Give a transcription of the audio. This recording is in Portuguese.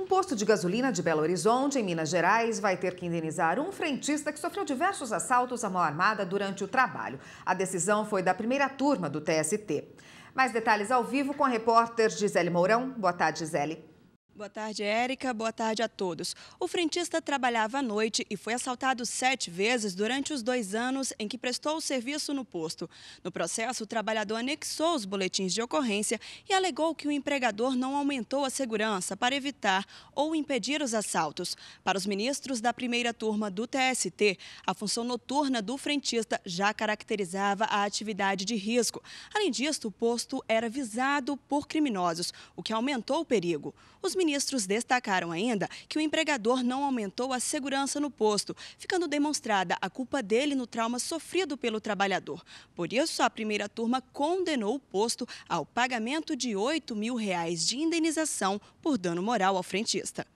Um posto de gasolina de Belo Horizonte, em Minas Gerais, vai ter que indenizar um frentista que sofreu diversos assaltos à mão armada durante o trabalho. A decisão foi da primeira turma do TST. Mais detalhes ao vivo com a repórter Gisele Mourão. Boa tarde, Gisele. Boa tarde, Érica. Boa tarde a todos. O frentista trabalhava à noite e foi assaltado sete vezes durante os dois anos em que prestou o serviço no posto. No processo, o trabalhador anexou os boletins de ocorrência e alegou que o empregador não aumentou a segurança para evitar ou impedir os assaltos. Para os ministros da primeira turma do TST, a função noturna do frentista já caracterizava a atividade de risco. Além disso, o posto era visado por criminosos, o que aumentou o perigo. Os ministros destacaram ainda que o empregador não aumentou a segurança no posto, ficando demonstrada a culpa dele no trauma sofrido pelo trabalhador. Por isso, a primeira turma condenou o posto ao pagamento de R$ 8 mil reais de indenização por dano moral ao frentista.